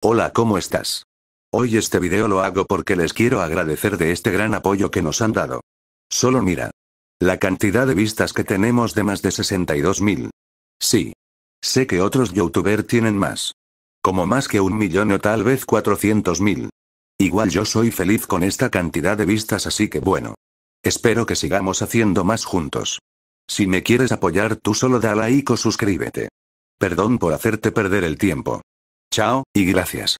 Hola, ¿cómo estás? Hoy este video lo hago porque les quiero agradecer de este gran apoyo que nos han dado. Solo mira. La cantidad de vistas que tenemos de más de 62.000. Sí. Sé que otros youtubers tienen más. Como más que un millón o tal vez 400.000. Igual yo soy feliz con esta cantidad de vistas así que bueno. Espero que sigamos haciendo más juntos. Si me quieres apoyar tú solo da like o suscríbete. Perdón por hacerte perder el tiempo. Chao, y gracias.